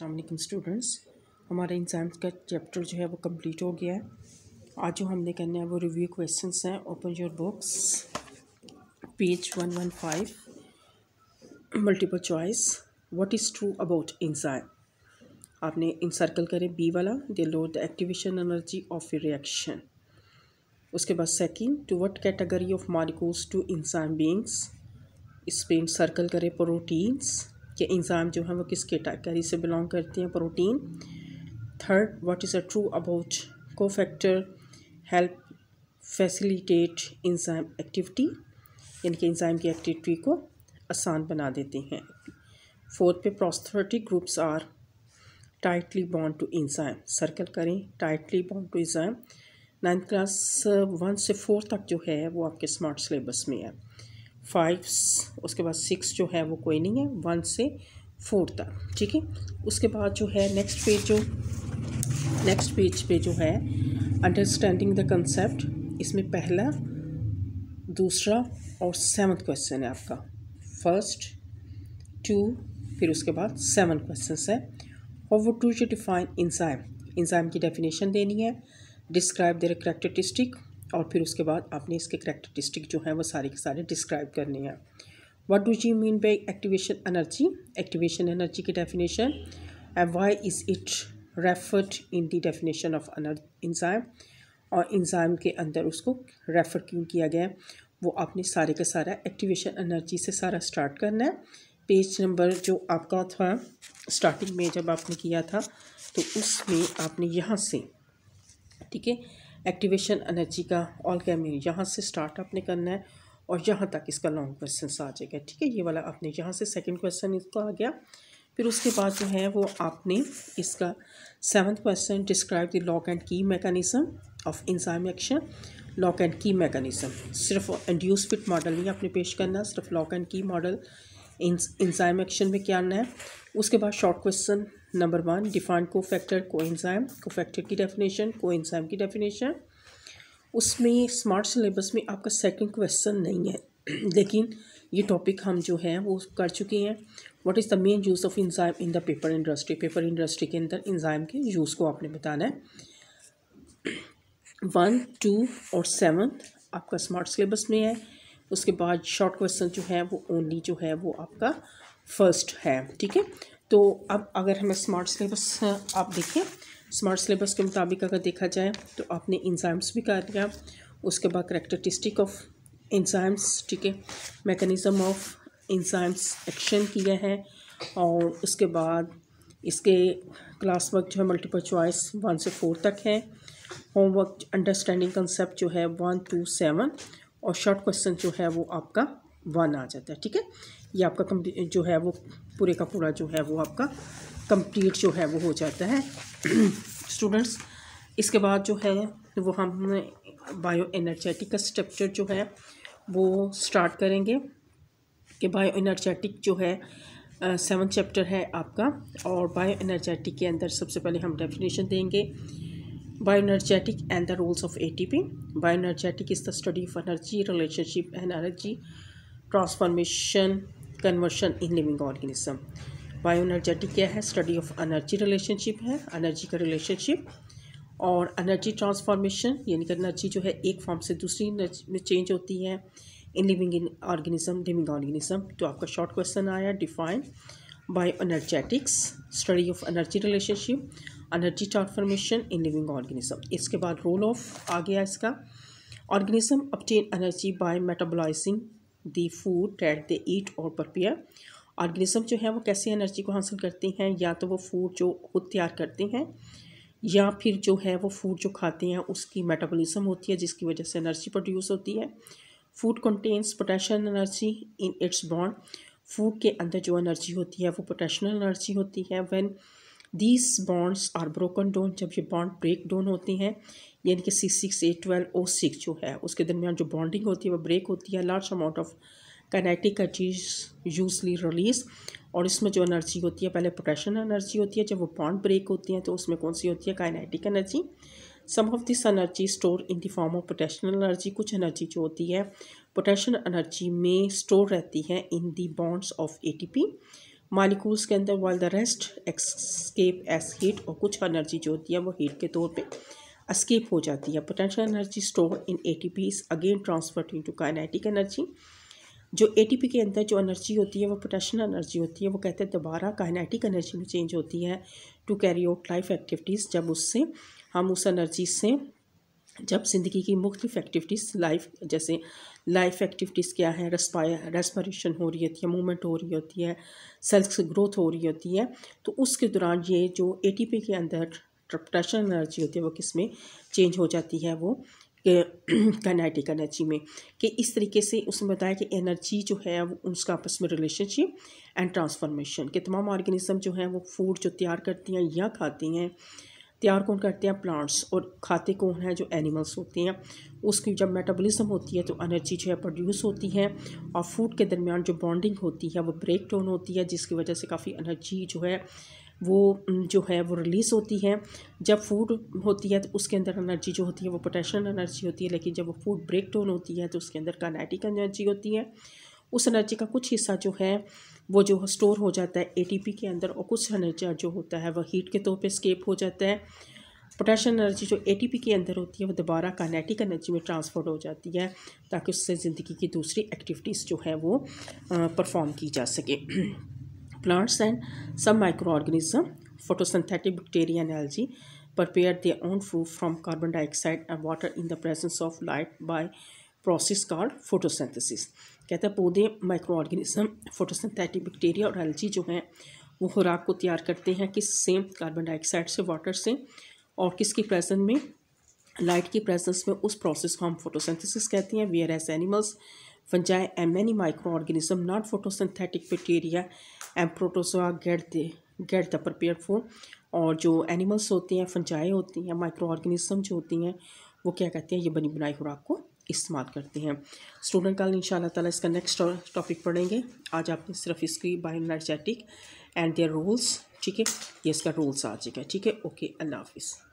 Aslam students हमारा इन का chapter जो है वो कंप्लीट हो गया है आज जो हमने करने है वो रिव्यू क्वेश्चन हैं open your books page one one five multiple choice what is true about इंसान आपने इन सर्कल करें बी वाला दे लो the activation energy of reaction उसके बाद second two what category of molecules to इंसान बींग्स इस पेंट सर्कल करें प्रोटीन्स कि इंजाम जो है वो किस कैटागरी से बिलोंग करती हैं protein third what is a true about cofactor help facilitate enzyme activity यानी कि इंजाम की एक्टिविटी को आसान बना देते हैं फोर्थ पे prosthetic groups are tightly bound to enzyme circle करें tightly bound to enzyme ninth class one से फोर तक जो है वो आपके स्मार्ट सिलेबस में है फाइव उसके बाद सिक्स जो है वो कोई नहीं है वन से फोर तक ठीक है उसके बाद जो है नेक्स्ट पेज जो नेक्स्ट पेज पे जो है अंडरस्टैंडिंग द कंसेप्ट इसमें पहला दूसरा और सेवन्थ क्वेश्चन है आपका फर्स्ट टू फिर उसके बाद सेवन क्वेश्चन है how do you define enzyme enzyme की डेफिनेशन देनी है डिस्क्राइब देर करेक्टरिस्टिक और फिर उसके बाद आपने इसके करेक्टरिस्टिक जो हैं वो सारे के सारे डिस्क्राइब करने हैं what do you mean by activation energy activation energy की definition and why is it referred in the definition of enzyme और इंजाइम के अंदर उसको रेफ़र क्यों किया गया है वो आपने सारे का सारा एक्टिवेशन अनर्जी से सारा स्टार्ट करना है पेज नंबर जो आपका था स्टार्टिंग में जब आपने किया था तो उसमें आपने यहाँ से ठीक है एक्टिवेशन एनर्जी का ऑल कैमी यहाँ से स्टार्ट आपने करना है और यहाँ तक इसका लॉन्ग क्वेश्चन आ जाएगा ठीक है ये वाला आपने यहाँ से सेकंड क्वेश्चन इसका आ गया फिर उसके बाद जो है वो आपने इसका seventh question describe the lock and key mechanism of enzyme action lock and key mechanism सिर्फ एंड्यूस फिट मॉडल नहीं आपने पेश करना है सिर्फ lock and key model enzyme action में क्या आना है उसके बाद short question number one defined cofactor coenzyme को फैक्टर की डेफिनेशन को इंजाम की डेफिनेशन उसमें स्मार्ट सिलेबस में आपका सेकंड क्वेश्चन नहीं है लेकिन ये टॉपिक हम जो है वो कर चुके हैं what is the main use of enzyme in the paper industry paper industry के अंदर इंजाइम के यूज़ को आपने बताना है वन टू और सेवन आपका स्मार्ट सिलेबस में है उसके बाद शॉर्ट क्वेश्चन जो है वो ओनली जो है वो आपका फर्स्ट है ठीक है तो अब अगर हमें स्मार्ट सिलेबस आप देखें स्मार्ट सिलेबस के मुताबिक अगर देखा जाए तो आपने इंजाम्स भी कर दिया उसके बाद करेक्टरिस्टिक ऑफ इंजाम्स ठीक है मेकनिज़म ऑफ इंजाम्स एक्शन किया है और उसके बाद इसके क्लास वर्क जो है मल्टीपल चॉइस वन से फोर तक है होमवर्क अंडरस्टैंडिंग कंसेप्ट जो है वन टू सेवन और शॉर्ट क्वेश्चन जो है वो आपका वन आ जाता है ठीक है ये आपका कम्प्लीट जो है वो पूरे का पूरा जो है वो आपका कंप्लीट जो है वो हो जाता है स्टूडेंट्स इसके बाद जो है वो हम बायो एनर्जेटिक का स्ट्रक्चर जो है वो स्टार्ट करेंगे कि बायो एनर्जेटिक जो है सेवन uh, चैप्टर है आपका और बायो एनर्जेटिक के अंदर सबसे पहले हम डेफिनेशन देंगे bioenergetic and the roles of ATP bioenergetic is the study of energy relationship energy transformation conversion in living organism bioenergetic क्या है स्टडी ऑफ एनर्जी रिलेशनशिप है एनर्जी का रिलेशनशिप और एनर्जी ट्रांसफॉर्मेशन यानी कि energy जो है एक फॉर्म से दूसरी में चेंज होती है in living in organism living organism तो आपका शॉर्ट क्वेश्चन आया define bioenergetics study of energy relationship energy transformation in living organism इसके बाद रोल ऑफ आ गया इसका organism obtain energy by metabolising the food that they eat और prepare organism जो है वो कैसे एनर्जी को हासिल करती हैं या तो वो फूड जो खुद तैयार करते हैं या फिर जो है वो फूड जो खाते हैं उसकी मेटाबॉलिज्म होती है जिसकी वजह से एनर्जी प्रोड्यूस होती है food contains potential energy in its bond food के अंदर जो एनर्जी होती है वो पोटेशनल एनर्जी होती है when these bonds are broken down जब ये बॉन्ड ब्रेक डाउन होते हैं यानी कि C six H twelve O six जो है उसके दरमियान जो बॉन्डिंग होती है वो ब्रेक होती है लार्ज अमाउंट ऑफ कनेटिक चीज यूजली रिलीज और इसमें जो एनर्जी होती है पहले पोटेशन एनर्जी होती है जब वो बॉन्ड ब्रेक होती हैं तो उसमें कौन सी होती है kinetic energy some of this energy store in the form of potential energy कुछ एनर्जी जो होती है पोटेशन एनर्जी में स्टोर रहती है in the bonds of ATP molecules के अंदर while the rest escape as heat और कुछ एनर्जी जो होती है वो हीट के तौर पे एस्केप हो जाती है potential energy store in A T P is again transfer to to kinetic energy जो ए टी पी के अंदर जो एनर्जी होती है वो पोटेंशियल एनर्जी होती है वो कहते हैं दोबारा काइनेटिक एनर्जी में चेंज होती है to carry out life activities जब उससे हम उस एनर्जी से जब ज़िंदगी की मुख्तफ एक्टिविटीज़ लाइफ जैसे लाइफ एक्टिविटीज़ क्या हैं रेस्पायर रेस्परेशन हो रही होती है मूवमेंट हो रही होती है सेल्स ग्रोथ हो रही होती है तो उसके दौरान ये जो ए के अंदर ट्रप्टेशन एनर्जी होती है वो किस में चेंज हो जाती है वो कैनाइटिक एनर्जी में कि इस तरीके से उसने बताया कि एनर्जी जो है वो उसका आपस में रिलेशनशिप एंड ट्रांसफॉर्मेशन के तमाम ऑर्गेनिज्म जो हैं वो फूड जो तैयार करती हैं या खाती हैं तैयार कौन करते हैं प्लांट्स और खाते कौन हैं जो एनिमल्स होते हैं उसकी जब मेटाबॉलिज्म होती है तो एनर्जी जो है प्रोड्यूस होती है और फूड के दरमियान जो बॉन्डिंग होती है वो ब्रेक डाउन होती है जिसकी वजह से काफ़ी एनर्जी जो है वो जो है वो रिलीज़ होती है जब फूड होती है तो उसके अंदर एनर्जी जो होती है वो पोटेशियम एनर्जी होती है लेकिन जब वो फूड ब्रेक डाउन होती है तो उसके अंदर कानेटिक एनर्जी होती है उस एनर्जी का कुछ हिस्सा जो है वो जो स्टोर हो जाता है एटीपी के अंदर और कुछ एनर्जी जो होता है वह हीट के तौर पे स्केप हो जाता है पोटेशियम एनर्जी जो एटीपी के अंदर होती है वो दोबारा कानेटिक एनर्जी में ट्रांसफर हो जाती है ताकि उससे ज़िंदगी की दूसरी एक्टिविटीज़ जो है वो परफॉर्म की जा सके plants and some microorganism photosynthetic bacteria and algae prepare their own food from carbon dioxide and water in the presence of light by process called photosynthesis कहता है पौधे माइक्रो ऑर्गेनिज्म फोटोसिंथेटिक बैक्टीरिया और algae जो हैं वो खुराक को तैयार करते हैं किस सेम कार्बन डाइऑक्साइड से वाटर से और किसकी प्रेजेंस में लाइट की प्रेजेंस में उस प्रोसेस को हम फोटोसिंथेसिस कहते हैं whereas animals fungi and many microorganism not photosynthetic bacteria and protozoa get they get the prepare for और जो एनिमल्स होते हैं फंजाए होती हैं माइक्रो ऑर्गेनिज्म जो होती हैं वो क्या कहते हैं ये बनी बनाई खुराक को इस्तेमाल करते हैं स्टूडेंट कल इन ताला इसका नेक्स्ट टॉपिक पढ़ेंगे आज आपने सिर्फ इसकी बायोनर्जेटिक एंड देयर रूल्स ठीक है ये इसका रूल्स आ जाएगा ठीक है ओके अल्लाह हाफिज़